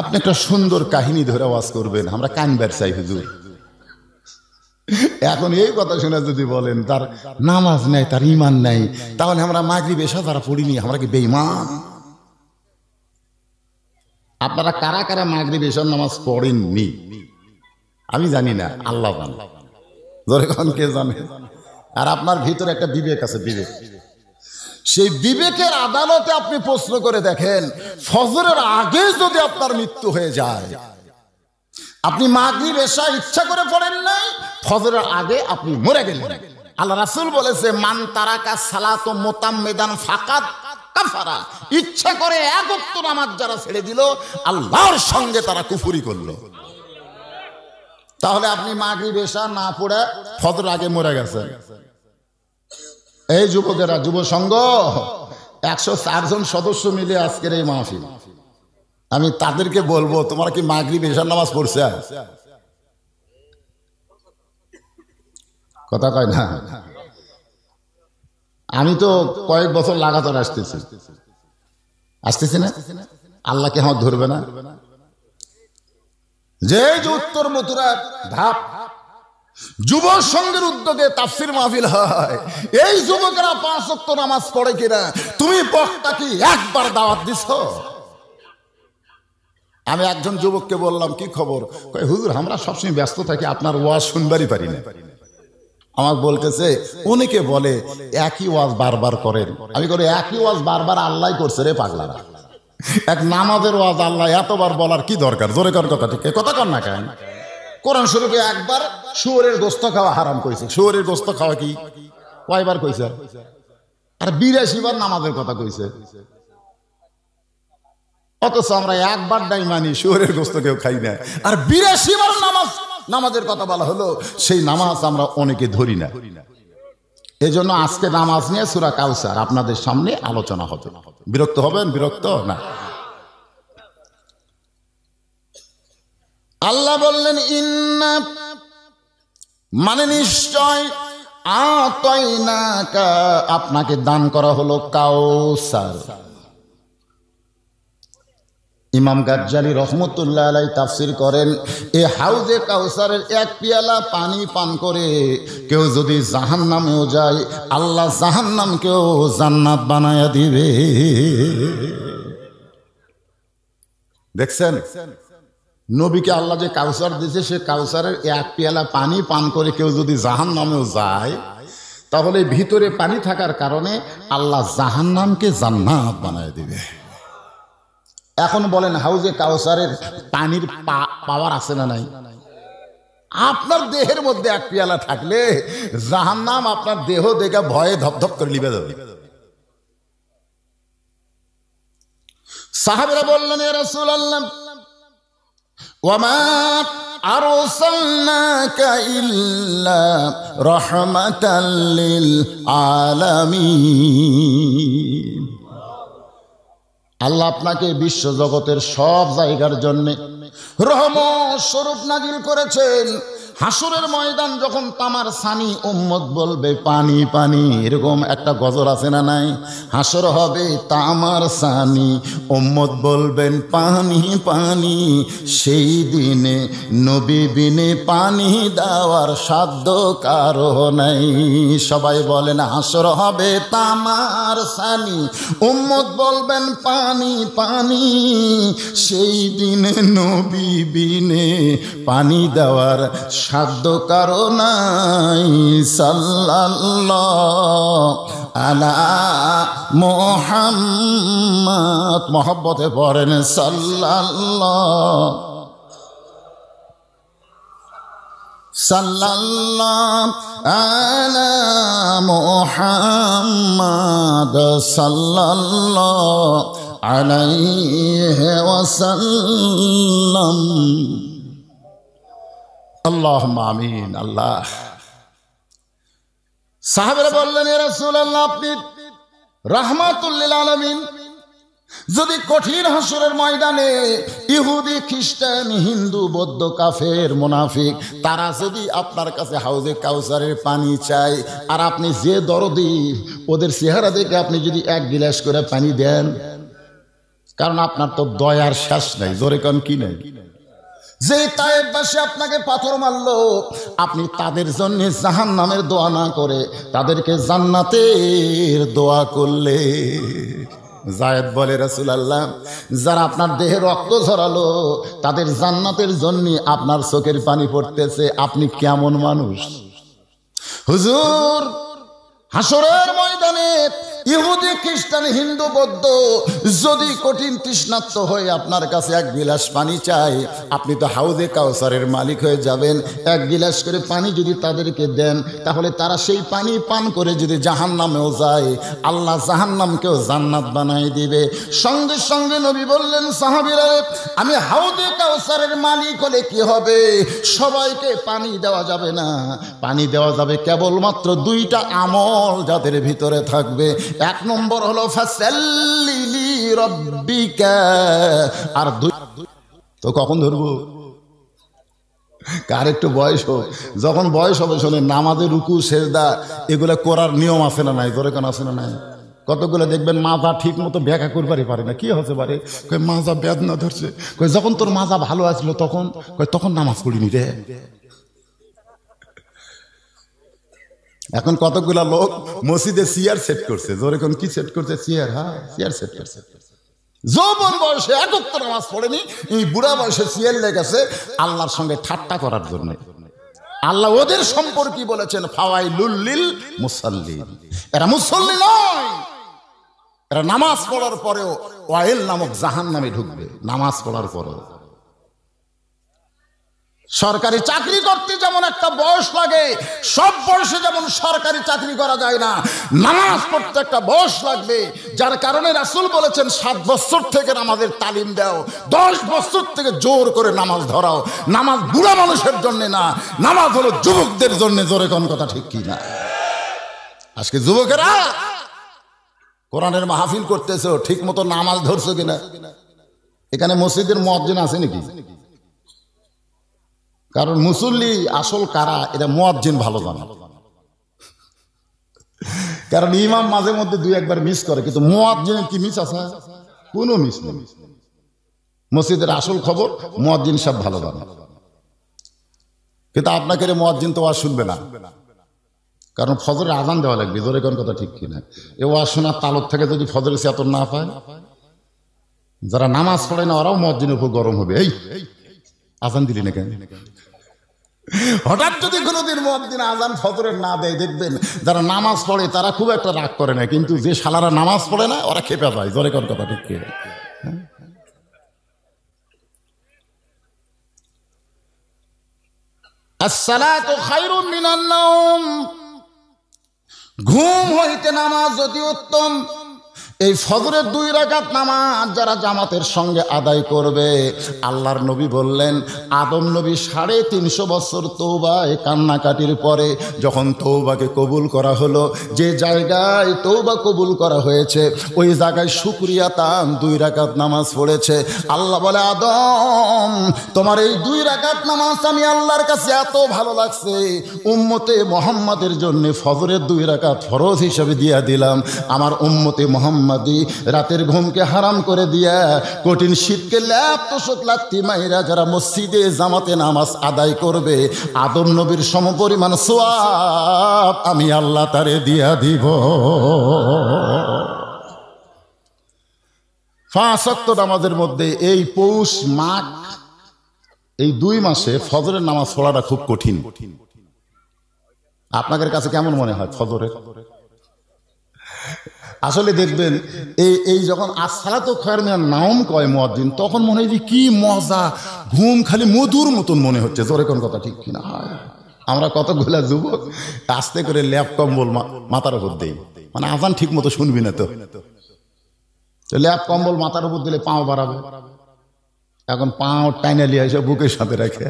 আপনি একটা সুন্দর কাহিনী ধরে আওয়াজ করবেন আমরা কানবার চাই হুজুর এখন এই কথা শুনে যদি বলেন তার নামাজ নাই তার ইমান নাই তাহলে আমরা মাগরি বেশা তারা পড়িনি আমরা কি বেইমান আপনারা কারা কারা মাগরি বেশার নামাজ পড়েননি আমি জানি না আল্লাহ জান জোরে কে জানে আর আপনার ভিতরে একটা বিবেক আছে বিবেক সেই বিবেকের আদালতে আপনি প্রশ্ন করে দেখেন ফজরের আগে যদি আপনার মৃত্যু হয়ে যায় আপনি মাগরি বেশা ইচ্ছা করে পড়েন নাই ফজরের আগে আপনি মরে গেলেন আল্লাহ রাসুল বলেছে মান তারাকা সালাত মোতামেদান মেদান ফাকাত কাফারা ইচ্ছা করে এক নামাজ যারা ছেড়ে দিল আল্লাহর সঙ্গে তারা কুফুরি করলো তাহলে আপনি মাগরি বেশা না পড়ে ফজর আগে মরে গেছে এই যুবকেরা যুব সংঘ একশো চারজন সদস্য মিলে আজকের এই মাহফিল আমি তাদেরকে বলবো তোমার কি মাগরি বেশার নামাজ পড়ছে কথা কয় না আমি তো কয়েক বছর লাগাতার আসতেছি আসতেছি না আল্লাহকে আমার ধরবে না যে যে উত্তর মথুরার ধাপ যুব সঙ্গের উদ্যোগে তাফসির মাহফিল হয় এই যুবকেরা পাঁচ অক্ট নামাজ পড়ে কিনা তুমি বক্তা কি একবার দাওয়াত দিছ আমি একজন যুবককে বললাম কি খবর হুজুর আমরা সবসময় ব্যস্ত থাকি আপনার ওয়াজ শুনবারই পারি না আমার বলতেছে অনেকে বলে একই ওয়াজ বারবার করেন আমি করে একই ওয়াজ বারবার আল্লাহ করছে রে পাগলারা এক নামাজের ওয়াজ আল্লাহ এতবার বলার কি দরকার জোরে কর কথা ঠিক কথা কর না কেন কোরআন শরীফে একবার শুয়ারের গোস্ত খাওয়া হারাম কইছে শুয়ারের গোস্ত খাওয়া কি কয়বার কইছে আর বিরাশি বার নামাজের কথা কইছে অথচ আমরা একবার নাই মানি শুয়ারের গোস্ত কেউ খাই না আর বিরাশি বার নামাজ নামাজের কথা বলা হলো সেই নামাজ আমরা অনেকে ধরি না এজন্য আজকে নামাজ নিয়ে সুরা কাউসার আপনাদের সামনে আলোচনা হবে বিরক্ত হবেন বিরক্ত না আল্লাহ বললেন ইন্না মানে নিশ্চয় আপনাকে দান করা হলো কাউসার ইমাম গাজ্জালি রহমতুল্লাহ আলাই তাফসির করেন এ হাউজে কাউসারের এক পিয়ালা পানি পান করে কেউ যদি জাহান নামেও যায় আল্লাহ জাহান নামকেও জান্নাত বানায়া দিবে দেখছেন নবীকে আল্লাহ যে কাউসার দিছে সে কাউসারের এক পিয়ালা পানি পান করে কেউ যদি জাহান নামেও যায় তাহলে ভিতরে পানি থাকার কারণে আল্লাহ জাহান নামকে জান্নাত বানায় দিবে এখন বলেন হাউজে কাউসারের পানির পাওয়ার আছে না নাই আপনার দেহের মধ্যে এক পেয়ালা থাকলে জাহান নাম আপনার দেহ দেখে ভয়ে ধপধপ করে লিবে যাবে সাহাবিরা বললেন রসুল আল্লাহ ওমা أرسلناك আল্লাহ আপনাকে বিশ্ব জগতের সব জায়গার জন্যে রহম স্বরূপ নাজিল করেছেন হাসুরের ময়দান যখন তামার সানি উম্মত বলবে পানি পানি এরকম একটা গজল আছে না নাই হাসর হবে তামার সানি উম্মত বলবেন পানি পানি সেই দিনে নবী বিনে পানি দেওয়ার সাধ্য কারো নাই সবাই বলেন হাসর হবে তামার সানি উম্মত বলবেন পানি পানি সেই দিনে নবী বিনে পানি দেওয়ার সাধ্য কারণাই সাল্লাল্লাহ আলা মোহাম্মদ পড়েন সাল্লাহ সাল্লাহ আলা মোহাম্মদ সাল্লাল্লাহ আলাইহি ওয়াসাল্লাম আল্লাহ মামিন আল্লাহ সাহাবেরা বললেন আপনি যদি কঠিন হাসুরের ময়দানে ইহুদি খ্রিস্টান হিন্দু বৌদ্ধ কাফের মুনাফিক তারা যদি আপনার কাছে হাউজে কাউসারের পানি চায় আর আপনি যে দরদি ওদের চেহারা দেখে আপনি যদি এক গিলাস করে পানি দেন কারণ আপনার তো দয়ার শ্বাস নেই জোরে কন কি নেই যে তায়েবাসী আপনাকে পাথর মারলো আপনি তাদের জন্য জাহান নামের দোয়া না করে তাদেরকে জান্নাতের দোয়া করলে জায়দ বলে রাসুল আল্লাহ যারা আপনার দেহে রক্ত ঝরালো তাদের জান্নাতের জন্য আপনার চোখের পানি পড়তেছে আপনি কেমন মানুষ হুজুর হাসরের ময়দানে ইহুদি খ্রিস্টান হিন্দু বৌদ্ধ যদি কঠিন তৃষ্ণাত্ম হয়ে আপনার কাছে এক গিলাস পানি চাই আপনি তো হাউদে কাউসারের মালিক হয়ে যাবেন এক গিলাস করে পানি যদি তাদেরকে দেন তাহলে তারা সেই পানি পান করে যদি জাহান নামেও যায় আল্লাহ জাহান নামকেও জান্নাত বানাই দিবে সঙ্গে সঙ্গে নবী বললেন সাহাবিরা আমি হাউদে কাউসারের মালিক হলে কি হবে সবাইকে পানি দেওয়া যাবে না পানি দেওয়া যাবে কেবলমাত্র দুইটা আমল যাদের ভিতরে থাকবে এক নম্বর হলো রব্বিকা আর দুই তো কখন ধরবো কার একটু বয়স হোক যখন বয়স হবে শোনেন নামাজের রুকু সেজদা এগুলো করার নিয়ম আছে না নাই ধরে কেন আছে না নাই কতগুলো দেখবেন মাজা ঠিক মতো ব্যাখ্যা করবারই পারে না কি হতে পারে কই মাজা বেদনা ধরছে কই যখন তোর মাজা ভালো আসলো তখন কই তখন নামাজ পড়িনি রে এখন কতগুলা লোক মসজিদে সিয়ার সেট করছে জোর এখন কি সেট করছে সিয়ার হ্যাঁ সিয়ার সেট করছে যৌবন বয়সে একত্র নামাজ পড়েনি এই বুড়া বয়সে সিয়ার লেগেছে আল্লাহর সঙ্গে ঠাট্টা করার জন্য আল্লাহ ওদের সম্পর্কে বলেছেন ফাওয়াই লুল্লিল মুসল্লি এরা মুসল্লি নয় এরা নামাজ পড়ার পরেও ওয়াইল নামক জাহান নামে ঢুকবে নামাজ পড়ার পরেও সরকারি চাকরি করতে যেমন একটা বয়স লাগে সব বয়সে যেমন সরকারি চাকরি করা যায় না নামাজ পড়তে একটা বয়স লাগবে যার কারণে রাসুল বলেছেন সাত বছর থেকে আমাদের তালিম দাও দশ বছর থেকে জোর করে নামাজ ধরাও নামাজ বুড়া মানুষের জন্য না নামাজ হলো যুবকদের জন্য জোরে কোন কথা ঠিক কি না আজকে যুবকেরা কোরআনের মাহফিল করতেছো ঠিক মতো নামাজ ধরছো কিনা এখানে মসজিদের মজ্জিন আছে নাকি কারণ মুসল্লি আসল কারা এটা মোয়াজ্জিন ভালো জানে কারণ ইমাম মাঝে মধ্যে দুই একবার মিস করে কিন্তু মোয়াজ্জিনের কি মিস আছে কোনো মিস নেই মসজিদের আসল খবর মোয়াজ্জিন সব ভালো জানে কিন্তু আপনাকে মোয়াজ্জিন তো ওয়াজ শুনবে না কারণ ফজরের আজান দেওয়া লাগবে জোরে কোন কথা ঠিক কিনা এ ওয়াজ শোনার তালত থেকে যদি ফজরে চেতন না পায় যারা নামাজ পড়ে না ওরাও মোয়াজ্জিনের উপর গরম হবে এই আজান দিলি না কেন হঠাৎ যদি কোনোদিন মদিন আজান ফজরের না দেয় দেখবেন যারা নামাজ পড়ে তারা খুব একটা রাগ করে না কিন্তু যে শালারা নামাজ পড়ে না ওরা খেপে যায় জোরে কর কথা ঠিক ঘুম হইতে নামাজ অতি উত্তম এই ফজরের দুই রাকাত নামাজ যারা জামাতের সঙ্গে আদায় করবে আল্লাহর নবী বললেন আদম নবী সাড়ে তিনশো বছর তৌবায় কান্নাকাটির পরে যখন তৌবাকে কবুল করা হলো যে জায়গায় তৌবা কবুল করা হয়েছে ওই জায়গায় সুক্রিয়া তান দুই রাকাত নামাজ পড়েছে আল্লাহ বলে আদম তোমার এই দুই রাকাত নামাজ আমি আল্লাহর কাছে এত ভালো লাগছে উম্মতে মোহাম্মদের জন্য ফজরের দুই রাকাত ফরজ হিসেবে দিয়া দিলাম আমার উম্মতে মোহাম্মদ মোহাম্মদি রাতের ঘুমকে হারাম করে দিয়া কঠিন শীতকে ল্যাপ তোষক লাগতি মাইরা যারা মসজিদে জামাতে নামাজ আদায় করবে আদম নবীর সম পরিমাণ সোয়াব আমি আল্লাহ তারে দিয়া দিব ফাঁসক্ত নামাজের মধ্যে এই পৌষ মাঘ এই দুই মাসে ফজরের নামাজ পড়াটা খুব কঠিন আপনাদের কাছে কেমন মনে হয় ফজরের আসলে দেখবেন এই এই যখন আসালা তো খয়ের মিনার নাম কয় মহাদ্দিন তখন মনে হয় যে কি মজা ঘুম খালি মধুর মতন মনে হচ্ছে জোরে কোন কথা ঠিক কিনা আমরা কতগুলা যুবক আস্তে করে ল্যাপ কম্বল মাথার উপর দিই মানে আজান ঠিক মতো শুনবি না তো ল্যাপ কম্বল মাথার উপর দিলে পাও বাড়াবে এখন পাও টাইনালি এসে বুকের সাথে রাখে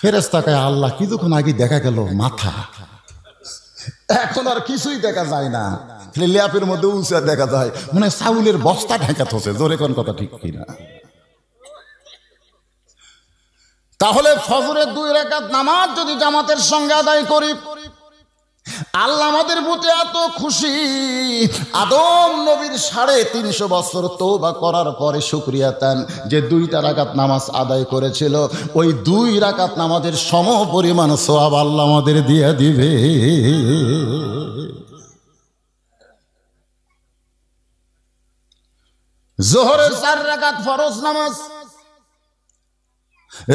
ফেরেস তাকায় আল্লাহ কিছুক্ষণ আগে দেখা গেল মাথা এখন আর কিছুই দেখা যায় না ল্যাপের মধ্যে উঁচা দেখা যায় মানে সাউলের বস্তা ঢাকা থসে জোরে কোন কথা ঠিক কিনা তাহলে ফজরের দুই রেখাত নামাজ যদি জামাতের সঙ্গে আদায় করি আল্লাহ আমাদের বুতে এত খুশি আদম নবীর সাড়ে তিনশো বছর বা করার পরে সুক্রিয়া তান যে দুইটা রাকাত নামাজ আদায় করেছিল ওই দুই রাকাত নামাজের সম পরিমাণ সোয়াব আল্লাহ আমাদের দিয়ে দিবে জোহরের চার রাকাত ফরজ নামাজ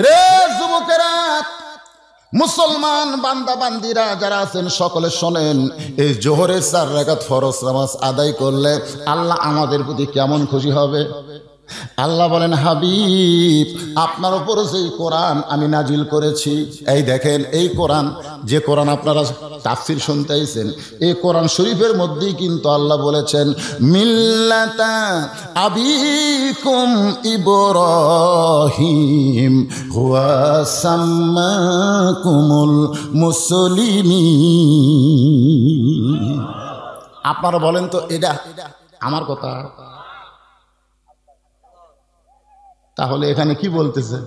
রে যুবকেরা মুসলমান বান্দা বান্দিরা যারা আছেন সকলে শোনেন এই জোহরের চার রাগাত ফরজ নামাজ আদায় করলে আল্লাহ আমাদের প্রতি কেমন খুশি হবে আল্লাহ বলেন হাবিব আপনার উপর যে কোরআন আমি নাজিল করেছি এই দেখেন এই কোরআন যে কোরআন আপনারা তাফসির শুনতেছেন এই কোরআন শরীফের মধ্যেই কিন্তু আল্লাহ বলেছেন মিল্লাতা আবিকুম ইবরাহিম হুয়া সাম্মাকুমুল মুসলিমিন আপনারা বলেন তো এটা আমার কথা তাহলে এখানে কি বলতেছে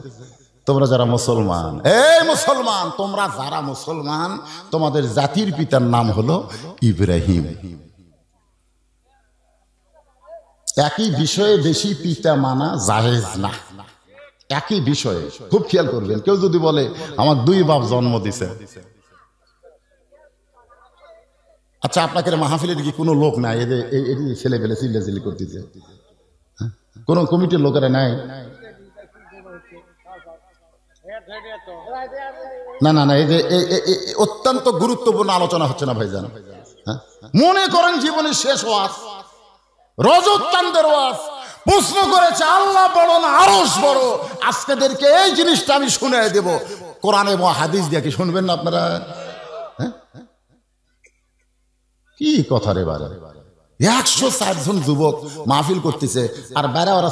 তোমরা যারা মুসলমান এই মুসলমান তোমরা যারা মুসলমান তোমাদের জাতির পিতার নাম হলো ইব্রাহিম একই বিষয়ে বেশি পিতা মানা জাহেজ না একই বিষয়ে খুব খেয়াল করবেন কেউ যদি বলে আমার দুই বাপ জন্ম দিছে আচ্ছা আপনাকে মাহফিলে কি কোনো লোক নাই এদের ছেলে পেলে চিল্লা চিল্লি করতেছে হ্যাঁ? কোনো কমিটির লোকেরা নাই না না না এই যে অত্যন্ত গুরুত্বপূর্ণ আলোচনা হচ্ছে না ভাইজান মনে করেন জীবনের শেষ ওয়াজ রজত চান্দের ওয়াজ প্রশ্ন করেছে আল্লাহ বড় না আরস বড় আজকেদেরকে এই জিনিসটা আমি শুনে দেব কোরআনে এবং হাদিস দিয়ে কি শুনবেন না আপনারা কি কথা রে বারে একশো ষাট জন যুবক মাহফিল করতেছে আর বেড়া ওরা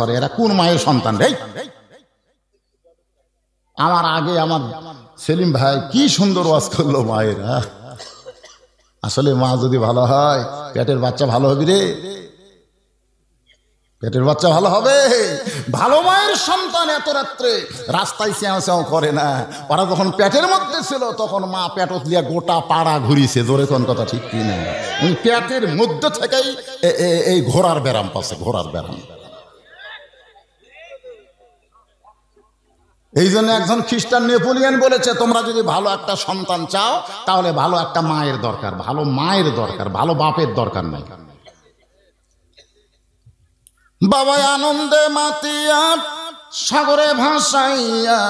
করে এরা কোন মায়ের সন্তান রে আমার আগে আমার সেলিম ভাই কি সুন্দর ওয়াজ করলো মায়ের হ্যাঁ? আসলে মা যদি ভালো হয় পেটের বাচ্চা ভালো হবে রে পেটের বাচ্চা ভালো হবে ভালো মায়ের সন্তান এত রাত্রে রাস্তায় চ্যাঁও চ্যাঁও করে না ওরা যখন পেটের মধ্যে ছিল তখন মা পেটত লিয়া গোটা পাড়া ঘুরিছে জোরে কোন কথা ঠিক কিনা পেটের মধ্যে থেকেই এই ঘোড়ার ব্যারাম পাচ্ছে ঘোড়ার ব্যারাম এই জন্য একজন খ্রিস্টান নেপোলিয়ান বলেছে তোমরা যদি ভালো একটা সন্তান চাও তাহলে ভালো একটা মায়ের দরকার ভালো মায়ের দরকার ভালো বাপের দরকার নাই বাবা আনন্দে মাতিয়া সাগরে ভাসাইয়া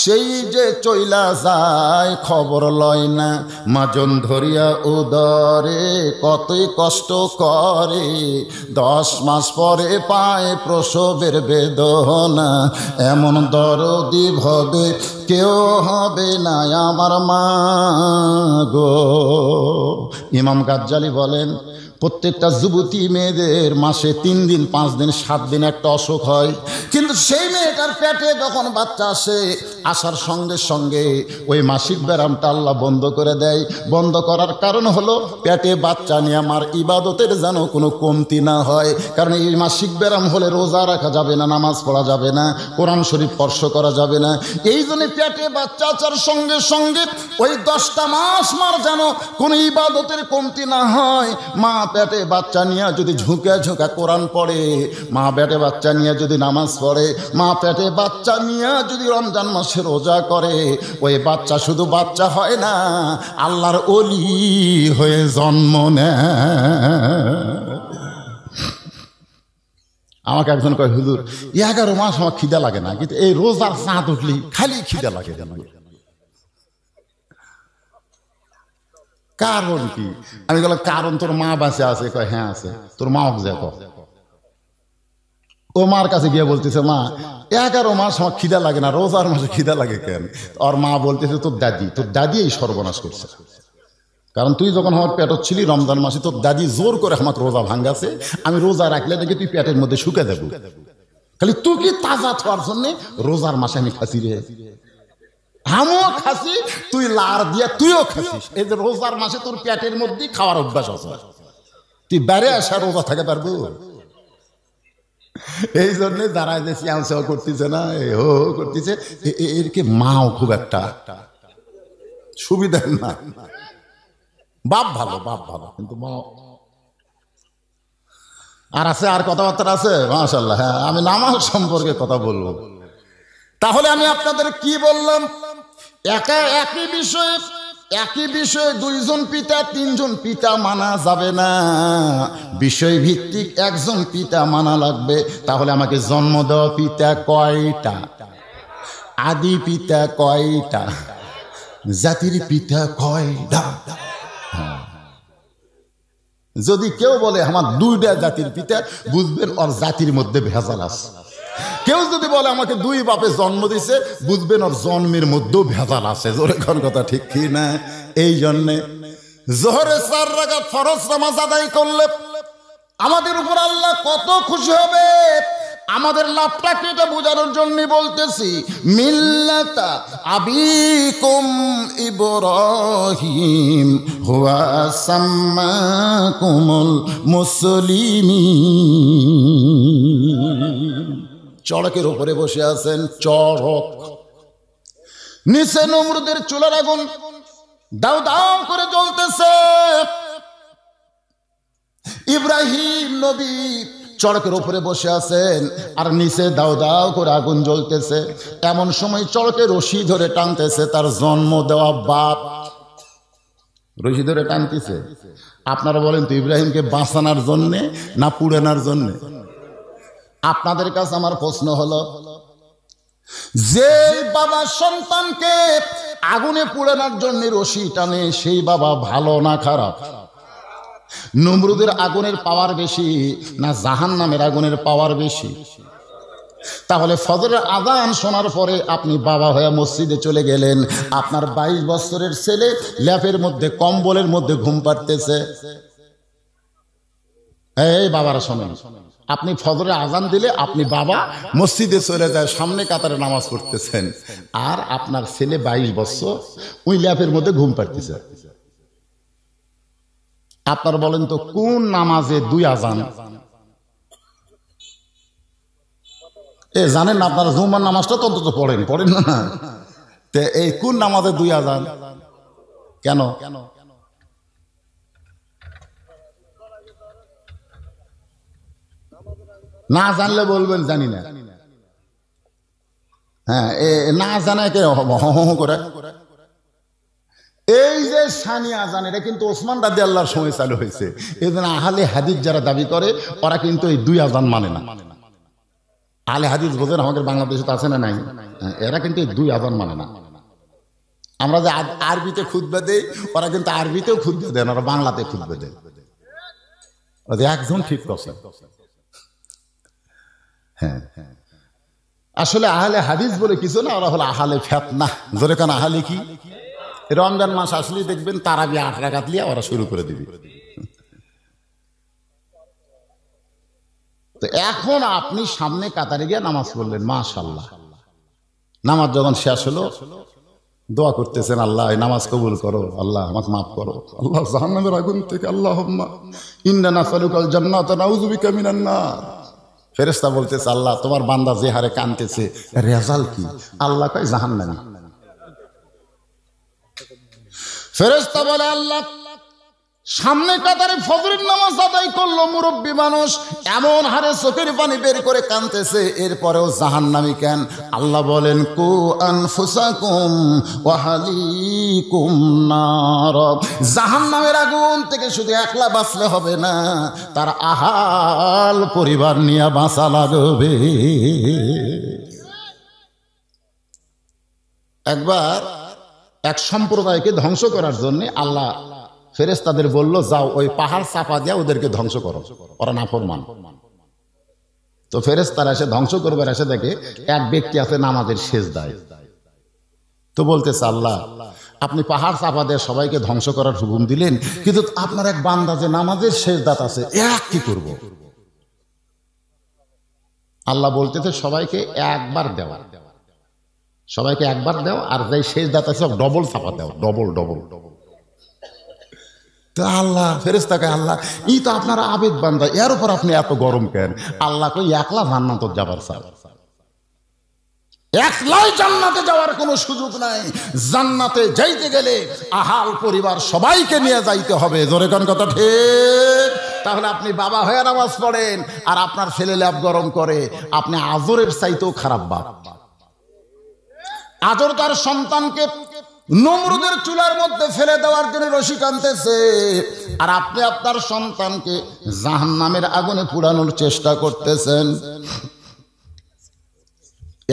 সেই যে চইলা যায় খবর লয় না মাজন ধরিয়া উদরে কতই কষ্ট করে দশ মাস পরে পায় প্রসবের বেদনা এমন দরদি ভবে কেউ হবে না আমার মা গো ইমাম গাজ্জালি বলেন প্রত্যেকটা যুবতী মেয়েদের মাসে তিন দিন পাঁচ দিন সাত দিন একটা অসুখ হয় কিন্তু সেই মেয়ে তার পেটে যখন বাচ্চা আসে আসার সঙ্গে সঙ্গে ওই মাসিক ব্যারামটা আল্লাহ বন্ধ করে দেয় বন্ধ করার কারণ হলো পেটে বাচ্চা নিয়ে আমার ইবাদতের যেন কোনো কমতি না হয় কারণ এই মাসিক ব্যারাম হলে রোজা রাখা যাবে না নামাজ পড়া যাবে না কোরআন শরীফ স্পর্শ করা যাবে না এই জন্য পেটে বাচ্চা আসার সঙ্গে সঙ্গে ওই দশটা মাস মার যেন কোনো ইবাদতের কমতি না হয় মা পেটে বাচ্চা নিয়ে যদি ঝুঁকে ঝুঁকা কোরআন পড়ে মা পেটে বাচ্চা নিয়ে যদি নামাজ পড়ে মা পেটে বাচ্চা নিয়ে যদি রমজান মাসে রোজা করে ওই বাচ্চা শুধু বাচ্চা হয় না আল্লাহর অলি হয়ে জন্ম নেয় আমাকে একজন কয় হুজুর এগারো মাস আমার খিদা লাগে না কিন্তু এই রোজার চাঁদ উঠলি খালি খিদা লাগে কেন কারণ কি আমি বললাম কারণ তোর মা বাসে আছে কয় হ্যাঁ আছে তোর মা যা কয় ও মার কাছে গিয়ে বলতেছে মা এগারো মাস আমার খিদা লাগে না রোজার মাসে খিদা লাগে কেন আর মা বলতেছে তোর দাদি তোর দাদি এই সর্বনাশ করছে কারণ তুই যখন আমার পেট ছিলি রমজান মাসে তোর দাদি জোর করে আমাকে রোজা ভাঙ্গাছে আমি রোজা রাখলে নাকি তুই পেটের মধ্যে শুকে দেবো খালি তুই কি তাজা থার জন্য রোজার মাসে আমি খাসি রে আমিও খাসি তুই লার দিয়া তুইও খাসিস এই যে রোজার মাসে তোর পেটের মধ্যেই খাওয়ার অভ্যাস আছে তুই বাইরে আসা রোজা থাকে পারবো এই জন্যে দাঁড়ায় যে শ্যাও শ্যাও করতেছে না হো হো করতেছে কি মাও খুব একটা সুবিধা না বাপ ভালো বাপ ভালো কিন্তু মা আর আছে আর কথাবার্তা আছে মাশাল্লাহ হ্যাঁ আমি নামাজ সম্পর্কে কথা বলবো তাহলে আমি আপনাদের কি বললাম একা একই বিষয়ে একই বিষয় দুইজন পিতা তিনজন পিতা মানা যাবে না বিষয় ভিত্তিক একজন পিতা মানা লাগবে তাহলে আমাকে জন্ম দেওয়া পিতা কয়টা আদি পিতা কয়টা জাতির পিতা কয়টা যদি কেউ বলে আমার দুইটা জাতির পিতা বুঝবেন ওর জাতির মধ্যে ভেজাল আছে কেউ যদি বলে আমাকে দুই বাপে জন্ম দিছে বুঝবেন ওর জন্মের মধ্যেও ভেজাল আছে জোরে কোন কথা ঠিক কি না এই জন্যে জোহরে চার রাখা ফরজ নামাজ আদায় করলে আমাদের উপর আল্লাহ কত খুশি হবে আমাদের কি এটা বোঝানোর জন্য বলতেছি মিল্লাতা আবিকুম ইব্রাহিম হুয়া সাম্মাকুমুল মুসলিমী চড়কের উপরে বসে আছেন চড়ক নিচে নমরুদের চুলার আগুন দাও দাও করে জ্বলতেছে ইব্রাহিম নবী চড়কের উপরে বসে আছেন আর নিচে দাও দাও করে আগুন জ্বলতেছে এমন সময় চড়কে রশি ধরে টানতেছে তার জন্ম দেওয়া বাপ রশি ধরে টানতেছে আপনারা বলেন তো ইব্রাহিমকে বাঁচানোর জন্যে না পুড়ানোর জন্যে আপনাদের কাছে আমার প্রশ্ন হলো যে বাবা সন্তানকে আগুনে পুড়ানোর জন্য রশি টানে সেই বাবা ভালো না খারাপ নমরুদের আগুনের পাওয়ার বেশি না জাহান নামের আগুনের পাওয়ার বেশি তাহলে ফজরের আদান শোনার পরে আপনি বাবা হয়ে মসজিদে চলে গেলেন আপনার বাইশ বছরের ছেলে ল্যাপের মধ্যে কম্বলের মধ্যে ঘুম পাড়তেছে এই বাবারা শোনেন আপনি ফজরে আজান দিলে আপনি বাবা মসজিদে চলে যায় সামনে কাতারে নামাজ পড়তেছেন আর আপনার ছেলে বাইশ বছর ওই ল্যাপের মধ্যে ঘুম পাড়তেছে আপনার বলেন তো কোন নামাজে দুই আজান এ জানেন না আপনারা জুমার নামাজটা তো অন্তত পড়েন পড়েন না এই কোন নামাজে দুই আজান কেন কেন না জানলে বলবেন জানি না হ্যাঁ না জানায় কে করে এই যে সানি আজান এটা কিন্তু ওসমান রাজি আল্লাহর সময় চালু হয়েছে এই জন্য আহলে হাদিস যারা দাবি করে ওরা কিন্তু এই দুই আজান মানে না আহলে হাদিস বোঝেন আমাদের বাংলাদেশে তো আছে না নাই হ্যাঁ, এরা কিন্তু এই দুই আজান মানে না আমরা যে আরবিতে খুদবে দেই ওরা কিন্তু আরবিতেও খুঁজবে দেন ওরা বাংলাতে খুঁজবে দেয় একজন ঠিক করছে হ্যাঁ, হ্যাঁ, হ্যাঁ আসলে আহলে হাদিস বলে কিছু না ওরা হলো আহালে না জোরে কেন আহালে কি রমজান মাস আসলেই দেখবেন বি আট রাখাত লিয়া ওরা শুরু করে দিবে তো এখন আপনি সামনে কাতারে গিয়ে নামাজ পড়লেন মাশাল্লাহ নামাজ যখন শেষ হলো দোয়া করতেছেন আল্লাহ নামাজ কবুল করো আল্লাহ আমাকে মাফ করো আল্লাহ জাহান্নামের আগুন থেকে আল্লাহ ইন্না নাসালুকাল জান্নাত নাউযু বিকা মিনান নার ফেরেস্তা বলতেছে আল্লাহ তোমার বান্দা যে হারে কানতেছে রেজাল কি আল্লাহ কয় জাহান্নানি ফেরেস্তা বলে আল্লাহ সামনে কাতারে ফজরের নামাজ আদায় করলো মুরব্বী মানুষ এমন হারে চোখের পানি বের করে কাঁদতেছে এরপরেও জাহান নামি কেন আল্লাহ বলেন কু আনফুসাকুম ওয়াহালিকুম নারব জাহান নামের আগুন থেকে শুধু একলা বাঁচলে হবে না তার আহাল পরিবার নিয়ে বাঁচা লাগবে একবার এক সম্প্রদায়কে ধ্বংস করার জন্য আল্লাহ ফেরেস তাদের বলল যাও ওই পাহাড় চাপা দিয়া ওদেরকে ধ্বংস করো ওরা নাফরমান তো ফেরেস তারা এসে ধ্বংস করবার এসে দেখে এক ব্যক্তি আছে নামাজের শেষ দায় তো বলতেছে আল্লাহ আপনি পাহাড় চাপা দিয়ে সবাইকে ধ্বংস করার হুকুম দিলেন কিন্তু আপনার এক বান্দা যে নামাজের শেষ দাঁত আছে এক কি করব আল্লাহ বলতেছে সবাইকে একবার দেওয়া সবাইকে একবার দেওয়া আর যাই শেষ দাঁত আছে ডবল চাপা দেওয়া ডবল ডবল ডবল তা আল্লাহ ফেরেস্তাকে আল্লাহ ই তো আপনার আবেদ বান্দা এর উপর আপনি এত গরম কেন আল্লাহ কই একলা জান্নাত যাবার স্যার একলাই জান্নাতে যাওয়ার কোনো সুযোগ নাই জান্নাতে যাইতে গেলে আহাল পরিবার সবাইকে নিয়ে যাইতে হবে জোরে কোন কথা ঠিক তাহলে আপনি বাবা হয়ে নামাজ পড়েন আর আপনার ছেলে ল্যাব গরম করে আপনি আজরের চাইতেও খারাপ বাপ আজর তার সন্তানকে নমরুদের চুলার মধ্যে ফেলে দেওয়ার জন্য রশি কানতেছে আর আপনি আপনার সন্তানকে জাহান নামের আগুনে পুরানোর চেষ্টা করতেছেন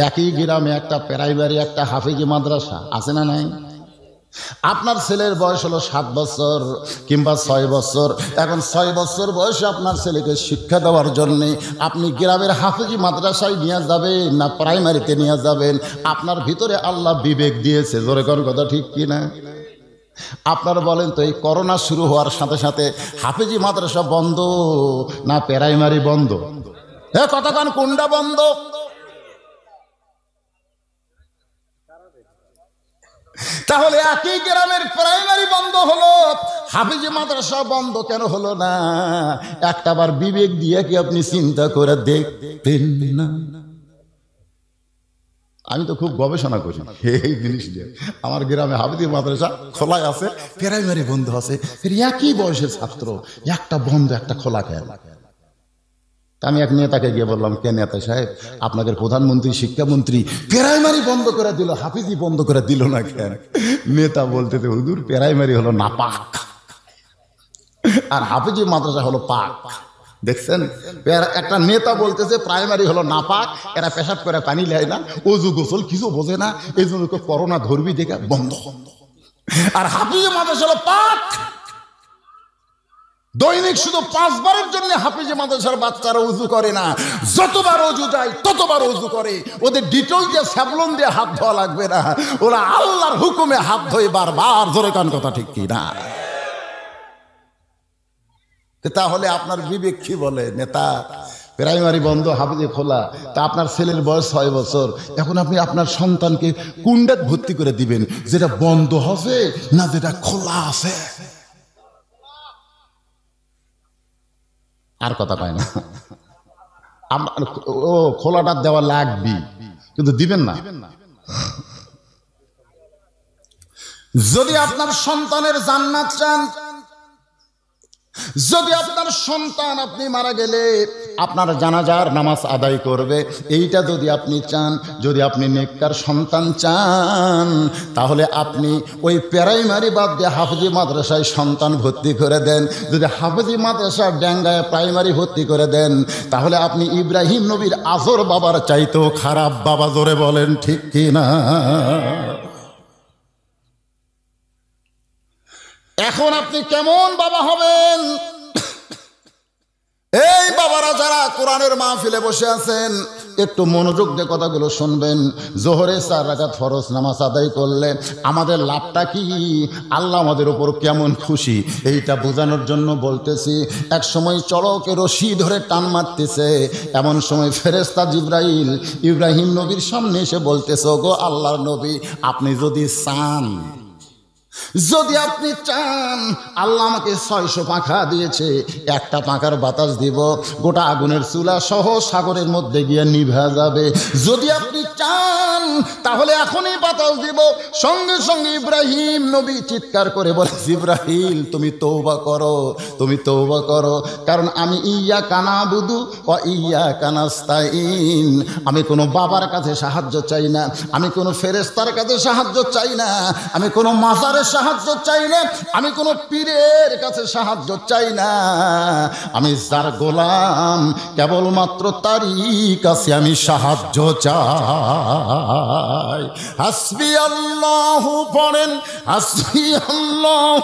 একই গ্রামে একটা প্রাইমারি একটা হাফিজি মাদ্রাসা আছে না নাই আপনার ছেলের বয়স হলো সাত বছর কিংবা ছয় বছর এখন ছয় বছর বয়সে আপনার ছেলেকে শিক্ষা দেওয়ার জন্য আপনি গ্রামের হাফেজি মাদ্রাসায় নিয়ে যাবেন না প্রাইমারিতে নিয়ে যাবেন আপনার ভিতরে আল্লাহ বিবেক দিয়েছে জোরে কোন কথা ঠিক কিনা আপনারা বলেন তো এই করোনা শুরু হওয়ার সাথে সাথে হাফিজি মাদ্রাসা বন্ধ না প্রাইমারি বন্ধ হ্যাঁ কথা কান কোনটা বন্ধ তাহলে একই গ্রামের প্রাইমারি বন্ধ হলো হাফিজ মাদ্রাসা বন্ধ কেন হলো না একটা বার বিবেক দিয়ে কি আপনি চিন্তা করে দেখতেন না আমি তো খুব গবেষণা করছি এই জিনিস নিয়ে আমার গ্রামে হাবিদি মাদ্রাসা খোলায় আছে প্রাইমারি বন্ধ আছে একই বয়সের ছাত্র একটা বন্ধ একটা খোলা খেয়াল আমি এক নেতাকে গিয়ে বললাম কে নেতা সাহেব আপনাদের প্রধানমন্ত্রী শিক্ষামন্ত্রী প্রাইমারি বন্ধ করে দিল হাফিজি বন্ধ করে দিল না কেন নেতা বলতে হুদুর প্রাইমারি হলো না পাক আর হাফিজি মাদ্রাসা হলো পাক দেখছেন একটা নেতা বলতেছে প্রাইমারি হলো নাপাক এরা পেশাব করে পানি লেয় না অজু গোসল কিছু বোঝে না এই জন্য করোনা ধরবি দেখে বন্ধ আর হাফিজি মাদ্রাসা হলো পাক দৈনিক শুধু পাঁচবারের জন্য হাফিজে মাদ্রাসার বাচ্চারা উজু করে না যতবার উজু যায় ততবার উজু করে ওদের ডিটল দিয়ে স্যাবলন দিয়ে হাত ধোয়া লাগবে না ওরা আল্লাহর হুকুমে হাত ধোয় বারবার ধরে কান কথা ঠিক কি না তাহলে আপনার বিবেক কি বলে নেতা প্রাইমারি বন্ধ হাফিজে খোলা তা আপনার ছেলের বয়স ছয় বছর এখন আপনি আপনার সন্তানকে কুন্ডাত ভর্তি করে দিবেন যেটা বন্ধ হবে না যেটা খোলা আছে আর কথা কয় না ও খোলাটা দেওয়া লাগবি কিন্তু দিবেন না যদি আপনার সন্তানের জান্নাত চান যদি আপনার সন্তান আপনি মারা গেলে আপনার জানাজার নামাজ আদায় করবে এইটা যদি আপনি চান যদি আপনি নেককার সন্তান চান তাহলে আপনি ওই প্রাইমারি বাদ দিয়ে হাফজি মাদ্রাসায় সন্তান ভর্তি করে দেন যদি হাফজি মাদ্রাসা ড্যাঙ্গায় প্রাইমারি ভর্তি করে দেন তাহলে আপনি ইব্রাহিম নবীর আজর বাবার চাইতেও খারাপ বাবা জোরে বলেন ঠিক কিনা এখন আপনি কেমন বাবা হবেন এই বাবারা যারা কোরআনের মা ফেলে বসে আছেন একটু মনোযোগ দিয়ে কথাগুলো শুনবেন জোহরে চার রাখাত ফরজ নামাজ আদায় করলে আমাদের লাভটা কি আল্লাহ আমাদের ওপর কেমন খুশি এইটা বোঝানোর জন্য বলতেছি এক সময় চড়কে রশি ধরে টান মারতেছে এমন সময় ফেরেস্তা জিব্রাইল ইব্রাহিম নবীর সামনে এসে বলতেছে গো আল্লাহ নবী আপনি যদি চান যদি আপনি চান আল্লাহ আমাকে ছয়শো পাখা দিয়েছে একটা পাখার বাতাস দিব গোটা আগুনের চুলা সহ সাগরের মধ্যে গিয়ে নিভা যাবে যদি আপনি চান তাহলে এখনই বাতাস দিব সঙ্গে সঙ্গে ইব্রাহিম নবী চিৎকার করে বলে ইব্রাহিম তুমি তৌবা করো তুমি তৌবা করো কারণ আমি ইয়া কানা বুধু ও ইয়া কানাস্তাইন আমি কোনো বাবার কাছে সাহায্য চাই না আমি কোনো ফেরেস্তার কাছে সাহায্য চাই না আমি কোনো মাজারের সাহায্য চাই না আমি কোনো পীরের কাছে সাহায্য চাই না আমি যার গোলাম কেবলমাত্র তারই কাছে আমি সাহায্য চাই হাসবি আল্লাহ পড়েন হাসবি আল্লাহ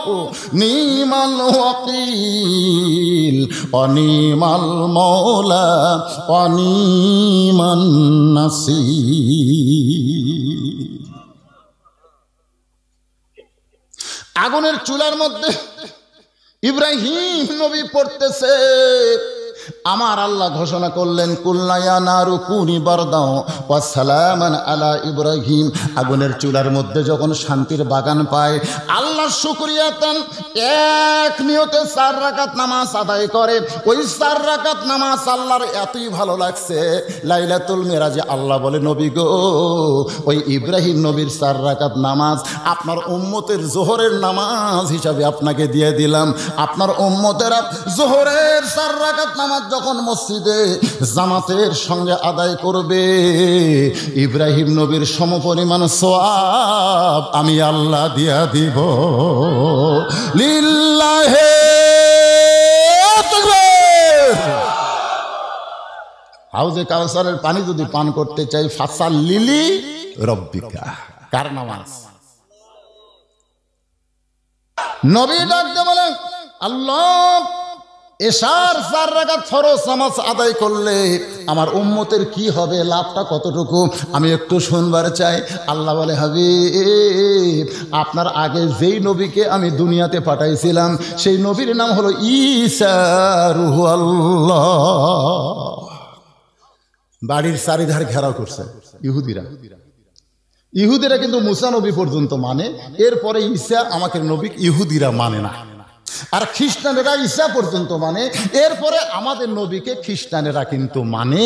নিমাল অনিমাল মৌলা অনিমান নাসি আগুনের চুলার মধ্যে ইব্রাহিম নবী পড়তেছে আমার আল্লাহ ঘোষণা করলেন সালাম আলা ইব্রাহিম আগুনের চুলার মধ্যে যখন শান্তির বাগান পায় শুক্রিয়াতেন এক নিয়তে চার রাকাত নামাজ আদায় করে ওই চার রাকাত নামাজ আল্লাহর এতই ভালো লাগছে লাইলাতুল মেরাজে আল্লাহ বলে নবী গো ওই ইব্রাহিম নবীর চার রাকাত নামাজ আপনার উম্মতের জোহরের নামাজ হিসাবে আপনাকে দিয়ে দিলাম আপনার উম্মতেরা জোহরের চার রাকাত নামাজ যখন মসজিদে জামাতের সঙ্গে আদায় করবে ইব্রাহিম নবীর সমপরিমাণ সোয়াব আমি আল্লাহ দিয়া দিব লিল্লাহে হাউজে কাউসারের পানি যদি পান করতে চাই ফাসা লিলি রব্বিকা কার নামাজ নবী ডাকতে বলেন আল্লাহ এশার চার রাখা ফরজ নামাজ আদায় করলে আমার উম্মতের কি হবে লাভটা কতটুকু আমি একটু শুনবার চাই আল্লাহ বলে হবে আপনার আগে যেই নবীকে আমি দুনিয়াতে পাঠাইছিলাম সেই নবীর নাম হলো আল্লাহ বাড়ির চারিধার ঘেরাও করছে ইহুদিরা ইহুদিরা কিন্তু মুসা নবী পর্যন্ত মানে এরপরে ঈসা আমাকে নবী ইহুদিরা মানে না আর খ্রিস্টানেরা ঈশা পর্যন্ত মানে এরপরে আমাদের নবীকে খ্রিস্টানেরা কিন্তু মানে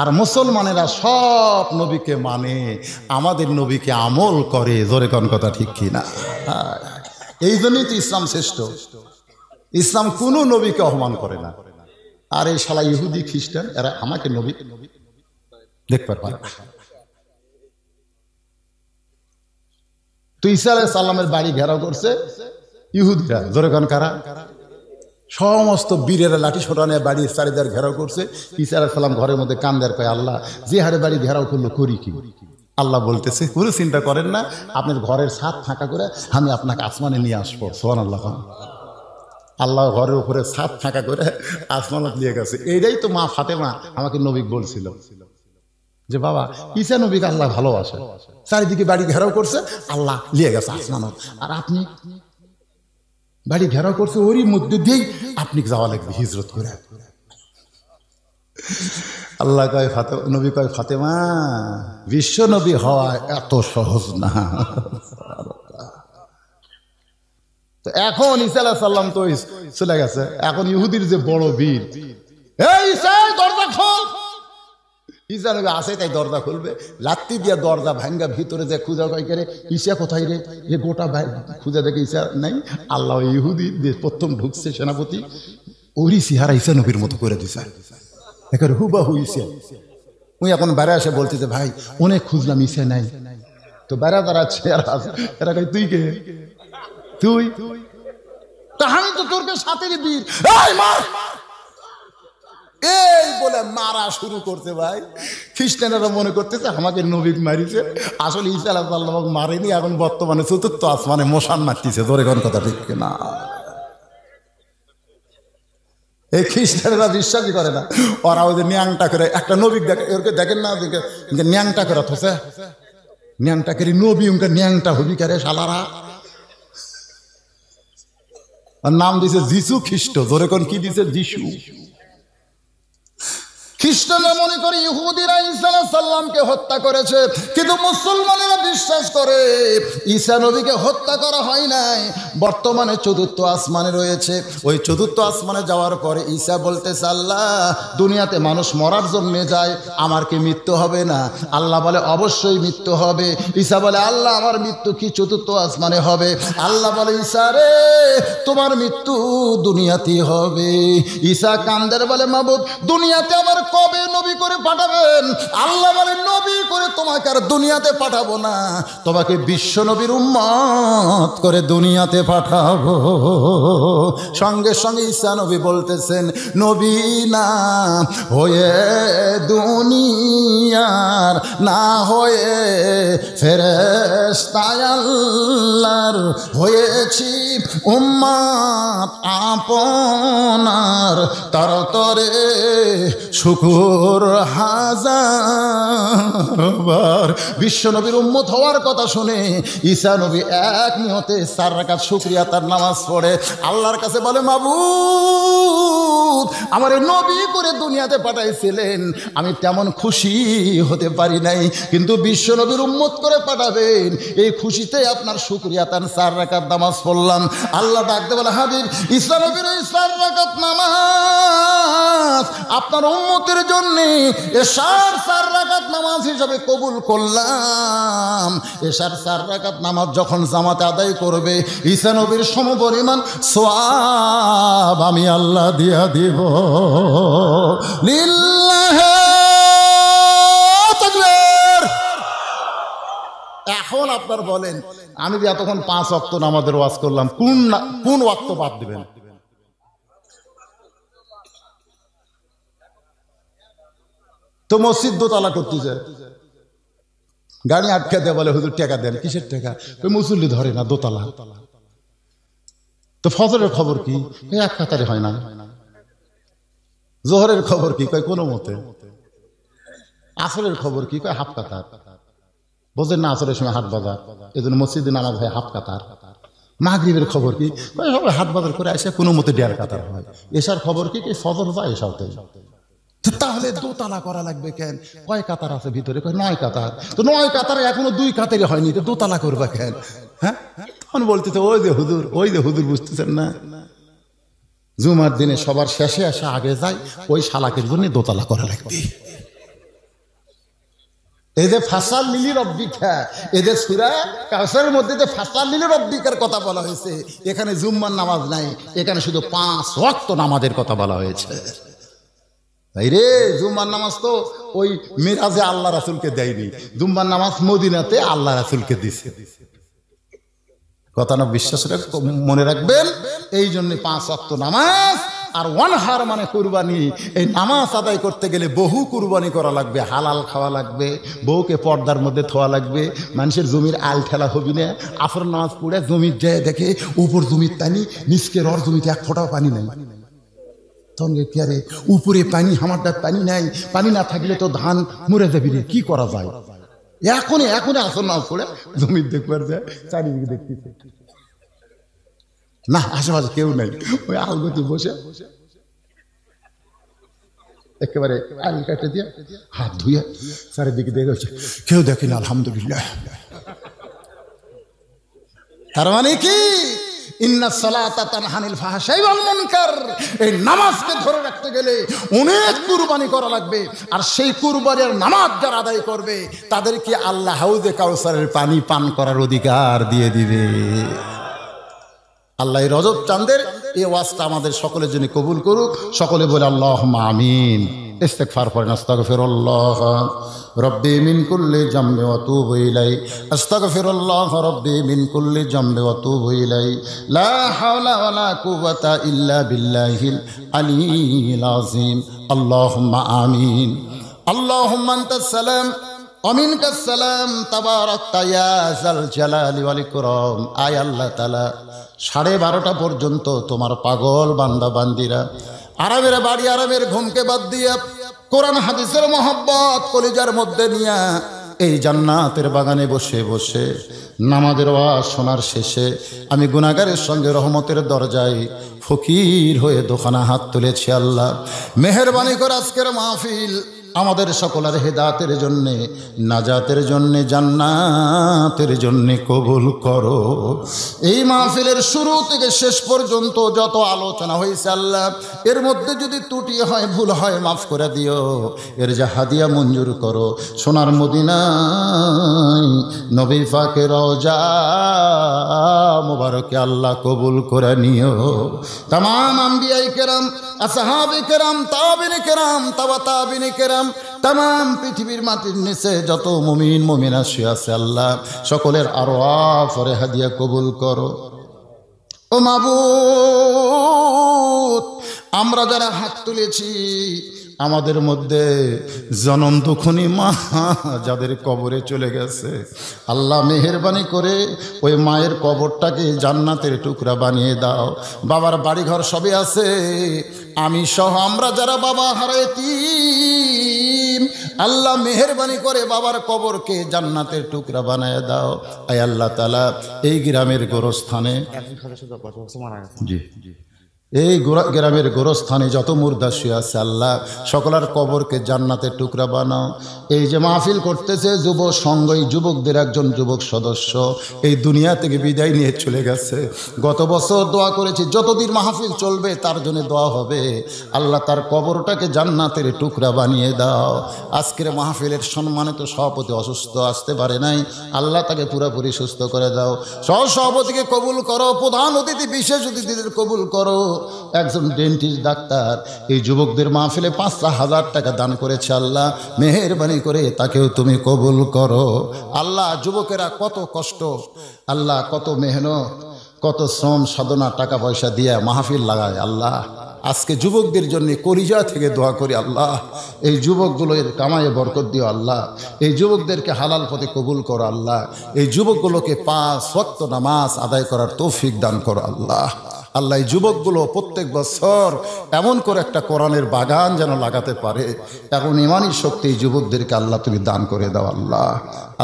আর মুসলমানেরা সব নবীকে মানে আমাদের নবীকে আমল করে জোরে কোন কথা ঠিক কিনা এই জন্যই তো ইসলাম শ্রেষ্ঠ ইসলাম কোনো নবীকে অপমান করে না আর এই সালা ইহুদি খ্রিস্টান এরা আমাকে নবী দেখতে পারে তুই ইসা আলাহ বাড়ি ঘেরাও করছে ইহুদিরা ধরে কান কারা সমস্ত বীরেরা লাঠি ছোটানে বাড়ির চারিদার ঘেরাও করছে ইসার সালাম ঘরের মধ্যে কান্দার কয় আল্লাহ যে হারে বাড়ি ঘেরাও করলো করি কি আল্লাহ বলতেছে কোনো চিন্তা করেন না আপনার ঘরের ছাদ ফাঁকা করে আমি আপনাকে আসমানে নিয়ে আসবো সোহান আল্লাহ আল্লাহ ঘরের উপরে ছাদ ফাঁকা করে আসমানত নিয়ে গেছে এইটাই তো মা ফাতেমা আমাকে নবিক বলছিল যে বাবা ইসা নবীকে আল্লাহ ভালোবাসে চারিদিকে বাড়ি ঘেরাও করছে আল্লাহ নিয়ে গেছে আসমানত আর আপনি বাড়ি ঘেরাও করছে ওরই মধ্যে দিয়েই আপনি যাওয়া লাগবে হিজরত করে আল্লাহ কয় ফাতে নবী কয় ফাতেমা বিশ্ব নবী হওয়া এত সহজ না তো এখন ইসা সাল্লাম তো চলে গেছে এখন ইহুদির যে বড় বীর এই দরজা খোল নবী আসে তাই দরজা খুলবে লাত্তি দিয়া দরজা ভাঙ্গা ভিতরে যে খুঁজা কয় করে ঈশা কোথায় রে এ গোটা খুঁজা দেখে ঈশা নাই আল্লাহ ইহুদি প্রথম ঢুকছে সেনাপতি ওরই সিহারা ঈশা নবীর মতো করে দিছে এখন হুবা হুইসা উনি এখন আসে বলছে যে ভাই অনেক খুঁজলাম ঈশা নাই তো বেড়া দাঁড়াচ্ছে এরা কয় তুই কে তুই তাহলে আমি তো তোরকে সাথে বীর এই বলে মারা শুরু করছে ভাই খ্রিস্টানেরা মনে করতেছে আমাকে নবীক মারিছে আসলে ইসা আল্লাহ মারেনি এখন বর্তমানে চতুর্থ আসমানে মশান মারতেছে ধরে কোন কথা ঠিক না এই খ্রিস্টানেরা বিশ্বাসই করে না ওরা ওই যে ন্যাংটা করে একটা নবীক দেখে ওরকে দেখেন না ন্যাংটা করে থসে ন্যাংটা করে নবী উনকে ন্যাংটা হবি করে সালারা নাম দিছে যিশু খ্রিস্ট জোরে কোন কি দিছে যিশু খ্রিস্টানরা মনে করে ইহুদিরা ঈসা সাল্লামকে হত্যা করেছে কিন্তু মুসলমানেরা বিশ্বাস করে ঈসা নবীকে হত্যা করা হয় নাই বর্তমানে চতুর্থ আসমানে রয়েছে ওই চতুর্থ আসমানে যাওয়ার পরে ঈসা বলতে আল্লাহ দুনিয়াতে মানুষ মরার জন্যে যায় আমার কি মৃত্যু হবে না আল্লাহ বলে অবশ্যই মৃত্যু হবে ঈসা বলে আল্লাহ আমার মৃত্যু কি চতুর্থ আসমানে হবে আল্লাহ বলে ঈসা রে তোমার মৃত্যু দুনিয়াতেই হবে ঈসা কান্দের বলে মাবুদ দুনিয়াতে আমার কবে নবী করে পাঠাবেন আল্লাহ বলে নবী করে তোমাকে আর দুনিয়াতে পাঠাবো না তোমাকে বিশ্ব নবীর উম্মত করে দুনিয়াতে পাঠাবো সঙ্গে সঙ্গে ঈসা নবী বলতেছেন নবী না হয়ে দুনিয়ার না হয়ে আল্লাহর হয়েছি উম্মাত আপনার তার তরে সু শুকুর হাজার বিশ্ব নবীর উন্মত হওয়ার কথা শুনে ঈশা নবী এক নিহতে চার রাখাত শুক্রিয়া তার নামাজ পড়ে আল্লাহর কাছে বলে মাবু আমার নবী করে দুনিয়াতে পাঠাইছিলেন আমি তেমন খুশি হতে পারি নাই কিন্তু বিশ্ব নবীর উন্মত করে পাঠাবেন এই খুশিতে আপনার শুক্রিয়া তার সার রাখার নামাজ পড়লাম আল্লাহ ডাকতে বলে হাবির ইসলাম নবীর এই নামাজ আপনার উন্মত উম্মতের জন্য এশার চার রাকাত নামাজ হিসাবে কবুল করলাম এশার চার রাকাত নামাজ যখন জামাতে আদায় করবে নবীর সম পরিমাণ সব আমি আল্লাহ দিয়া দিব এখন আপনার বলেন আমি যে এতক্ষণ পাঁচ অক্ত নামাজের ওয়াজ করলাম কোন কোন অক্ত বাদ দেবেন তো মসজিদ দোতলা করতেছে গাড়ি আটকে দেয় বলে হুজুর টাকা দেন কিসের টাকা ওই মুসল্লি ধরে না দোতলা তো ফজরের খবর কি এক কাতারে হয় না জোহরের খবর কি কয় কোনো মতে আসরের খবর কি কয় হাফ কাতার বোঝেন না আসরের সময় হাট বাজার এই জন্য মসজিদে নামাজ হয় হাফ কাতার মাগরীবের খবর কি সবাই হাট বাজার করে আসে কোনো মতে ডেয়ার কাতার হয় এসার খবর কি ফজর হয় এসাও তাহলে দোতলা করা লাগবে কেন কয় কাতার আছে ভিতরে কয় নয় কাতার তো নয় কাতার এখনো দুই কাতারে হয়নি তো দোতলা করবা কেন হ্যাঁ তখন বলতেছে ওই যে হুদুর ওই যে হুদুর বুঝতেছেন না জুমার দিনে সবার শেষে আসে আগে যায় ওই শালাকের জন্য দোতলা করা লাগবে এই যে ফাসাল লিলি রব্বিকা হ্যাঁ, এই যে সুরা কাউসারের মধ্যে যে ফাসাল লিলি রব্বিকার কথা বলা হয়েছে এখানে জুম্মার নামাজ নাই এখানে শুধু পাঁচ রক্ত নামাজের কথা বলা হয়েছে তাই রে জুম্মার নামাজ তো ওই মিরাজে আল্লাহ রাসুলকে দেয়নি জুম্মার নামাজ মদিনাতে আল্লাহ রাসুলকে দিছে কথা না বিশ্বাস মনে রাখবেন এই জন্য পাঁচ অক্ত নামাজ আর ওয়ান হার মানে কুরবানি এই নামাজ আদায় করতে গেলে বহু কুরবানি করা লাগবে হালাল খাওয়া লাগবে বউকে পর্দার মধ্যে থোয়া লাগবে মানুষের জমির আল ঠেলা হবি না আফর নামাজ পড়ে জমির যায় দেখে উপর জমির টানি নিচকে অর জমিতে এক ফোটাও পানি নেই তখন গেছি উপরে পানি হামারটা পানি নাই পানি না থাকলে তো ধান মরে যাবি রে কি করা যায় এখন এখন আসর না করে জমির দেখবার যায় চারিদিকে দেখতেছে না আশেপাশে কেউ নাই ওই আলগতি বসে একেবারে আল কাটে দিয়ে হাত ধুয়ে চারিদিকে দেখে কেউ দেখেন আলহামদুলিল্লাহ তার মানে কি ইন্না সালাতা তানহানিল ফাহাশাই ওয়াল এই নামাজকে ধরে রাখতে গেলে অনেক কুরবানি করা লাগবে আর সেই কুরবানির নামাজ যারা আদায় করবে তাদেরকে আল্লাহ হাউজে কাউসারের পানি পান করার অধিকার দিয়ে দিবে আল্লাহ রজত চান্দের এই ওয়াজটা আমাদের সকলের জন্য কবুল করুক সকলে বলে আল্লাহ আমিন ইস্তেকফার করেন আস্তাগফিরুল্লাহ রব্বি মিন কুল্লি জামবে ওয়াতুবু ইলাই আস্তাগফিরুল্লাহ রব্বি মিন কুল্লি জামবে ওয়াতুবু ইলাই লা হাওলা ওয়ালা কুওয়াতা ইল্লা বিল্লাহিল আলিয়িল আযীম আল্লাহুম্মা আমিন আল্লাহুম্মা আনতাস সালাম অমিনকা সালাম তাবারাকতা ইয়া জালালি ওয়াল ইকরাম আয় আল্লাহ তাআলা সাড়ে বারোটা পর্যন্ত তোমার পাগল বান্দা বান্দিরা আরামের বাড়ি আরামের ঘুমকে বাদ দিয়ে কোরআন হাদিসের মোহাম্মত কলিজার মধ্যে নিয়ে এই জান্নাতের বাগানে বসে বসে নামাজের ওয়াজ শোনার শেষে আমি গুণাগারের সঙ্গে রহমতের দরজায় ফকির হয়ে দোকানা হাত তুলেছি আল্লাহ মেহরবানি করে আজকের মাহফিল আমাদের সকলের হেদাতের জন্যে নাজাতের জন্যে জান্নাতের জন্যে কবুল করো এই মাহফিলের শুরু থেকে শেষ পর্যন্ত যত আলোচনা হয়েছে আল্লাহ এর মধ্যে যদি ত্রুটি হয় ভুল হয় মাফ করে দিও এর যা হাদিয়া মঞ্জুর করো সোনার মদিনা নবী ফাঁকের রজা মুবারকে আল্লাহ কবুল করে নিও তাম আম্বিয়াই কেরাম আসাহাবি কেরাম তাবিনী কেরাম তাবা তাবিনী কেরাম কেরাম তাম পৃথিবীর মাটির নিচে যত মমিন মমিনা শুয়ে আছে আল্লাহ সকলের আরো আফরে হাদিয়া কবুল করো ও মাবুত আমরা যারা হাত তুলেছি আমাদের মধ্যে জনম দুখুনি মা যাদের কবরে চলে গেছে আল্লাহ মেহরবানি করে ওই মায়ের কবরটাকে জান্নাতের টুকরা বানিয়ে দাও বাবার বাড়িঘর সবে আছে আমি সহ আমরা যারা বাবা হারাইতি আল্লাহ মেহরবানি করে বাবার কবরকে জান্নাতের টুকরা বানিয়ে দাও আয় আল্লাহ তালা এই গ্রামের গোরস্থানে জি জি এই গ্রামের গোরস্থানে যত মুর্দা শুয়ে আছে আল্লাহ সকলার কবরকে জান্নাতের টুকরা বানাও এই যে মাহফিল করতেছে যুব সঙ্গই যুবকদের একজন যুবক সদস্য এই দুনিয়া থেকে বিদায় নিয়ে চলে গেছে গত বছর দোয়া করেছি যতদিন মাহফিল চলবে তার জন্য দোয়া হবে আল্লাহ তার কবরটাকে জান্নাতের টুকরা বানিয়ে দাও আজকের মাহফিলের সম্মানে তো সভাপতি অসুস্থ আসতে পারে নাই আল্লাহ তাকে পুরোপুরি সুস্থ করে দাও সহ সভাপতিকে কবুল করো প্রধান অতিথি বিশেষ অতিথিদের কবুল করো একজন ডেন্টিস্ট ডাক্তার এই যুবকদের মাহফিলে পাঁচ হাজার টাকা দান করেছে আল্লাহ মেহরবানি করে তাকেও তুমি কবুল করো আল্লাহ যুবকেরা কত কষ্ট আল্লাহ কত মেহনত কত শ্রম সাধনা টাকা পয়সা দিয়ে মাহফিল লাগায় আল্লাহ আজকে যুবকদের জন্য করিজা থেকে দোয়া করি আল্লাহ এই যুবকগুলোর কামায়ে বরকত দিও আল্লাহ এই যুবকদেরকে হালাল পথে কবুল করো আল্লাহ এই যুবকগুলোকে পা সত্য নামাজ আদায় করার তৌফিক দান করো আল্লাহ আল্লাহ যুবকগুলো প্রত্যেক বছর এমন করে একটা কোরআনের বাগান যেন লাগাতে পারে এখন ইমানই শক্তি যুবকদেরকে আল্লাহ তুমি দান করে দাও আল্লাহ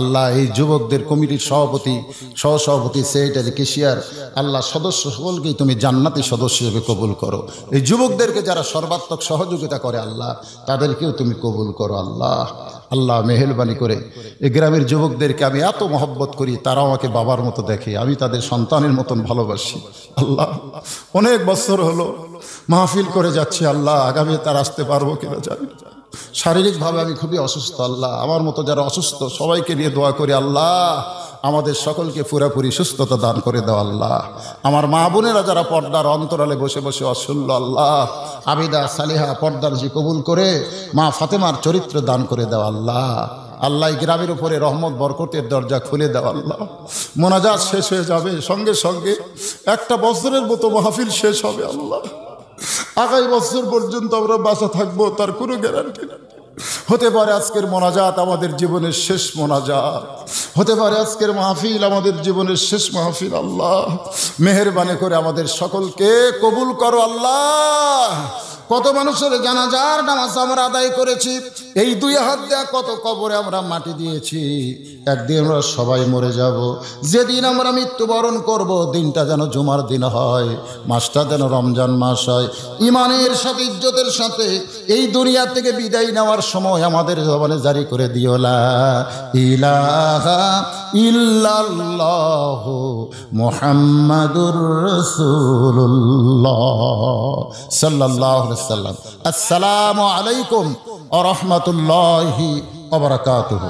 আল্লাহ এই যুবকদের কমিটির সভাপতি সহসভাপতি সেক্রেটারি কেশিয়ার আল্লাহ সদস্য সকলকেই তুমি জান্নাতি সদস্য হিসেবে কবুল করো এই যুবকদেরকে যারা সর্বাত্মক সহযোগিতা করে আল্লাহ তাদেরকেও তুমি কবুল করো আল্লাহ আল্লাহ মেহেরবানি করে এই গ্রামের যুবকদেরকে আমি এত মহব্বত করি তারাও আমাকে বাবার মতো দেখে আমি তাদের সন্তানের মতন ভালোবাসি আল্লাহ অনেক বছর হলো মাহফিল করে যাচ্ছি আল্লাহ আগামী তার আসতে পারবো কিনা জানি শারীরিকভাবে আমি খুবই অসুস্থ আল্লাহ আমার মতো যারা অসুস্থ সবাইকে নিয়ে দোয়া করি আল্লাহ আমাদের সকলকে পুরাপুরি সুস্থতা দান করে দেওয়া আল্লাহ আমার মা বোনেরা যারা পর্দার অন্তরালে বসে বসে অশুল্য আল্লাহ আবিদা সালিহা পর্দার জি কবুল করে মা ফাতেমার চরিত্র দান করে দেওয়া আল্লাহ আল্লাহ গ্রামের উপরে রহমত বরকতের দরজা খুলে দেওয়া আল্লাহ মোনাজাত শেষ হয়ে যাবে সঙ্গে সঙ্গে একটা বছরের মতো মাহফিল শেষ হবে আল্লাহ আগামী বছর পর্যন্ত আমরা বাসা থাকবো তার কোনো গ্যারান্টি না হতে পারে আজকের মোনাজাত আমাদের জীবনের শেষ মোনাজাত হতে পারে আজকের মাহফিল আমাদের জীবনের শেষ মাহফিল আল্লাহ মেহরবানি করে আমাদের সকলকে কবুল করো আল্লাহ কত মানুষের জানাজার নামাজ আমরা আদায় করেছি এই দুই হাত দেয়া কত কবরে আমরা মাটি দিয়েছি একদিন আমরা সবাই মরে যাব যেদিন আমরা মৃত্যুবরণ করব দিনটা যেন জুমার দিন হয় মাসটা যেন রমজান মাস হয় ইমানের সাথে ইজ্জতের সাথে এই দুনিয়া থেকে বিদায় নেওয়ার সময় আমাদের জবানে জারি করে দিওলা ইলাহা ইল্লাহ মোহাম্মদুর রসুল্লাহ সাল্লাহ আসসালাম আসসালামু আলাইকুম আ রহমতুল্লাহি অবরাকাতুহ